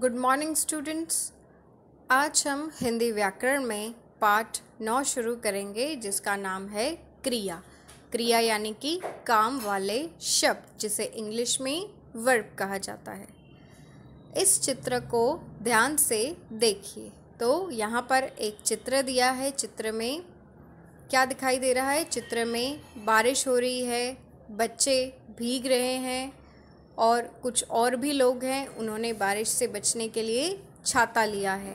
good morning students आज हम हिंदी व्याकरण में पाठ नौ शुरू करेंगे जिसका नाम है क्रिया क्रिया यानी कि काम वाले शब्द जिसे इंग्लिश में वर्ब कहा जाता है इस चित्र को ध्यान से देखिए तो यहाँ पर एक चित्र दिया है चित्र में क्या दिखाई दे रहा है चित्र में बारिश हो रही है बच्चे भीग रहे हैं और कुछ और भी लोग हैं उन्होंने बारिश से बचने के लिए छाता लिया है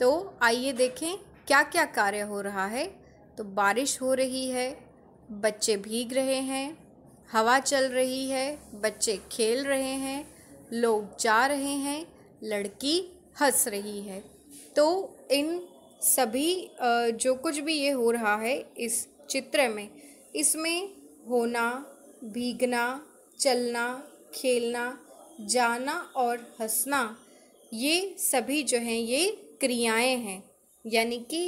तो आइए देखें क्या क्या कार्य हो रहा है तो बारिश हो रही है बच्चे भीग रहे हैं हवा चल रही है बच्चे खेल रहे हैं लोग जा रहे हैं लड़की हंस रही है तो इन सभी जो कुछ भी ये हो रहा है इस चित्र में इसमें होना भीगना चलना खेलना जाना और हंसना ये सभी जो हैं ये क्रियाएं हैं यानी कि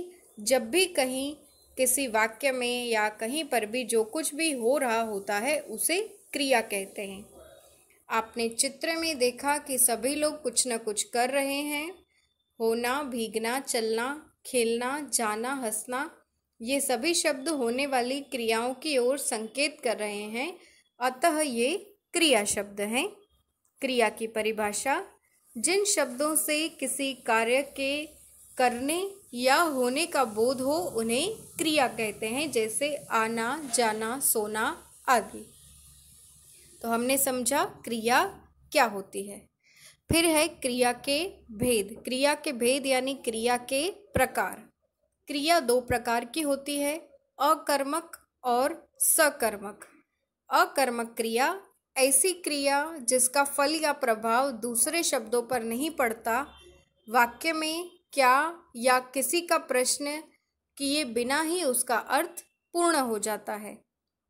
जब भी कहीं किसी वाक्य में या कहीं पर भी जो कुछ भी हो रहा होता है उसे क्रिया कहते हैं आपने चित्र में देखा कि सभी लोग कुछ ना कुछ कर रहे हैं होना भीगना चलना खेलना जाना हंसना ये सभी शब्द होने वाली क्रियाओं की ओर संकेत कर रहे हैं अतः ये क्रिया शब्द हैं क्रिया की परिभाषा जिन शब्दों से किसी कार्य के करने या होने का बोध हो उन्हें क्रिया कहते हैं जैसे आना जाना सोना आदि तो हमने समझा क्रिया क्या होती है फिर है क्रिया के भेद क्रिया के भेद यानी क्रिया के प्रकार क्रिया दो प्रकार की होती है अकर्मक और सकर्मक अकर्मक क्रिया ऐसी क्रिया जिसका फल या प्रभाव दूसरे शब्दों पर नहीं पड़ता वाक्य में क्या या किसी का प्रश्न किए बिना ही उसका अर्थ पूर्ण हो जाता है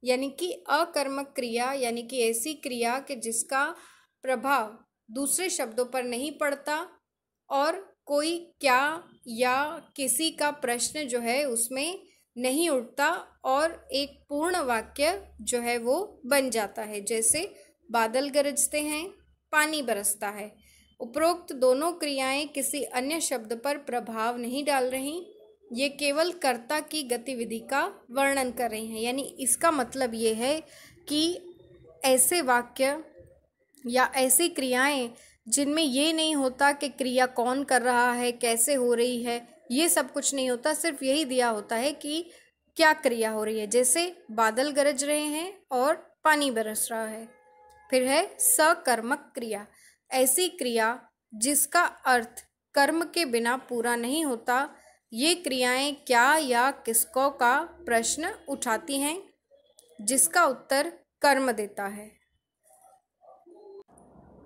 यानी कि अकर्मक क्रिया यानी कि ऐसी क्रिया कि जिसका प्रभाव दूसरे शब्दों पर नहीं पड़ता और कोई क्या या किसी का प्रश्न जो है उसमें नहीं उठता और एक पूर्ण वाक्य जो है वो बन जाता है जैसे बादल गरजते हैं पानी बरसता है उपरोक्त दोनों क्रियाएं किसी अन्य शब्द पर प्रभाव नहीं डाल रही ये केवल कर्ता की गतिविधि का वर्णन कर रही हैं यानी इसका मतलब ये है कि ऐसे वाक्य या ऐसी क्रियाएं जिनमें ये नहीं होता कि क्रिया कौन कर रहा है कैसे हो रही है ये सब कुछ नहीं होता सिर्फ यही दिया होता है कि क्या क्रिया हो रही है जैसे बादल गरज रहे हैं और पानी बरस रहा है फिर है सकर्मक क्रिया ऐसी क्रिया जिसका अर्थ कर्म के बिना पूरा नहीं होता ये क्रियाएं क्या या किसको का प्रश्न उठाती हैं जिसका उत्तर कर्म देता है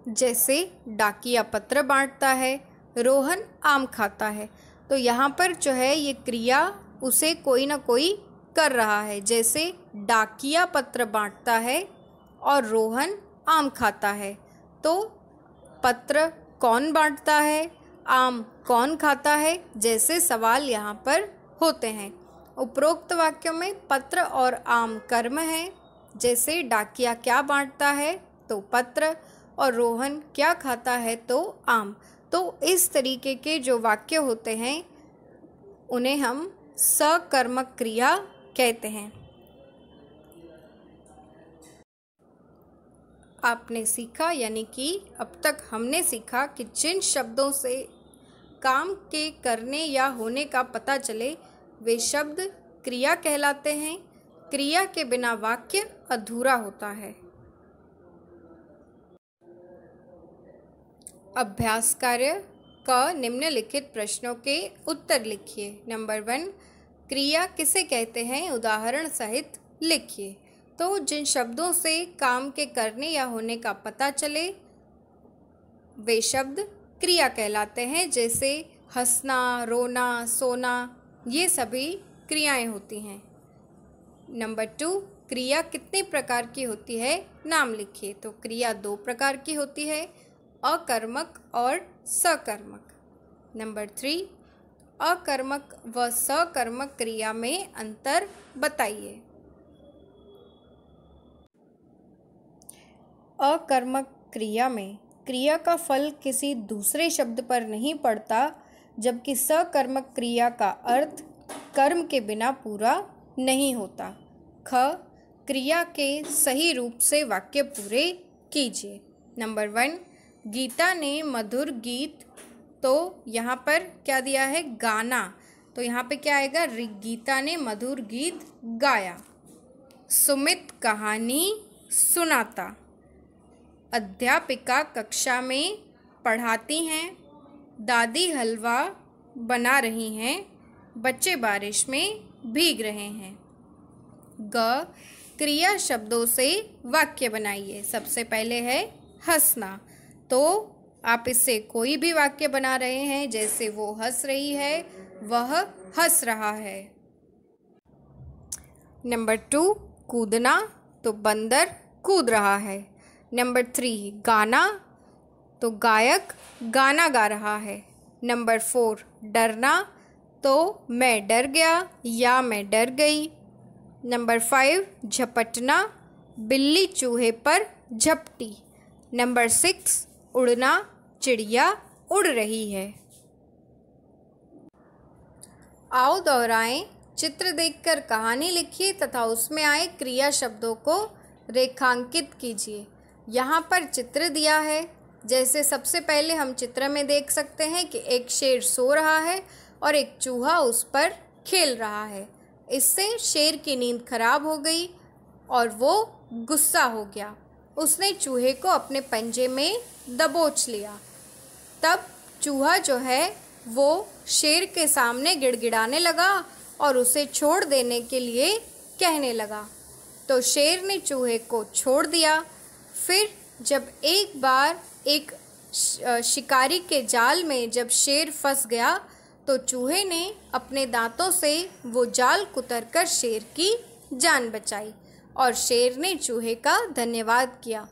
जैसे डाकिया पत्र बांटता है रोहन आम खाता है तो यहाँ पर जो है ये क्रिया उसे कोई ना कोई कर रहा है जैसे डाकिया पत्र बांटता है और रोहन आम खाता है तो पत्र कौन बांटता है आम कौन खाता है जैसे सवाल यहाँ पर होते हैं उपरोक्त वाक्यों में पत्र और आम कर्म है जैसे डाकिया क्या बांटता है तो पत्र और रोहन क्या खाता है तो आम तो इस तरीके के जो वाक्य होते हैं उन्हें हम सकर्मक क्रिया कहते हैं आपने सीखा यानी कि अब तक हमने सीखा कि जिन शब्दों से काम के करने या होने का पता चले वे शब्द क्रिया कहलाते हैं क्रिया के बिना वाक्य अधूरा होता है अभ्यास कार्य क निम्नलिखित प्रश्नों के उत्तर लिखिए नंबर वन क्रिया किसे कहते हैं उदाहरण सहित लिखिए तो जिन शब्दों से काम के करने या होने का पता चले वे शब्द क्रिया कहलाते हैं जैसे हंसना रोना सोना ये सभी क्रियाएं होती हैं नंबर टू क्रिया कितने प्रकार की होती है नाम लिखिए तो क्रिया दो प्रकार की होती है अकर्मक और सकर्मक नंबर थ्री अकर्मक व सकर्मक क्रिया में अंतर बताइए अकर्मक क्रिया में क्रिया का फल किसी दूसरे शब्द पर नहीं पड़ता जबकि सकर्मक क्रिया का अर्थ कर्म के बिना पूरा नहीं होता ख क्रिया के सही रूप से वाक्य पूरे कीजिए नंबर वन गीता ने मधुर गीत तो यहाँ पर क्या दिया है गाना तो यहाँ पे क्या आएगा गीता ने मधुर गीत गाया सुमित कहानी सुनाता अध्यापिका कक्षा में पढ़ाती हैं दादी हलवा बना रही हैं बच्चे बारिश में भीग रहे हैं ग क्रिया शब्दों से वाक्य बनाइए सबसे पहले है हंसना तो आप इससे कोई भी वाक्य बना रहे हैं जैसे वो हंस रही है वह हंस रहा है नंबर टू कूदना तो बंदर कूद रहा है नंबर थ्री गाना तो गायक गाना गा रहा है नंबर फोर डरना तो मैं डर गया या मैं डर गई नंबर फाइव झपटना बिल्ली चूहे पर झपटी नंबर सिक्स उड़ना चिड़िया उड़ रही है आओ दोहराएं चित्र देखकर कहानी लिखिए तथा उसमें आए क्रिया शब्दों को रेखांकित कीजिए यहाँ पर चित्र दिया है जैसे सबसे पहले हम चित्र में देख सकते हैं कि एक शेर सो रहा है और एक चूहा उस पर खेल रहा है इससे शेर की नींद खराब हो गई और वो गुस्सा हो गया उसने चूहे को अपने पंजे में दबोच लिया तब चूहा जो है वो शेर के सामने गिड़गिड़ाने लगा और उसे छोड़ देने के लिए कहने लगा तो शेर ने चूहे को छोड़ दिया फिर जब एक बार एक शिकारी के जाल में जब शेर फंस गया तो चूहे ने अपने दांतों से वो जाल कुतर कर शेर की जान बचाई और शेर ने चूहे का धन्यवाद किया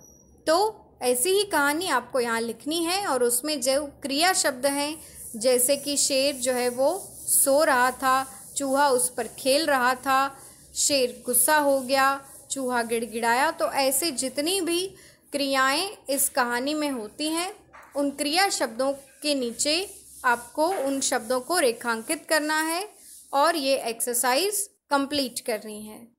तो ऐसी ही कहानी आपको यहाँ लिखनी है और उसमें जो क्रिया शब्द हैं जैसे कि शेर जो है वो सो रहा था चूहा उस पर खेल रहा था शेर गुस्सा हो गया चूहा गिड़गिड़ाया तो ऐसे जितनी भी क्रियाएं इस कहानी में होती हैं उन क्रिया शब्दों के नीचे आपको उन शब्दों को रेखांकित करना है और ये एक्सरसाइज कंप्लीट करनी है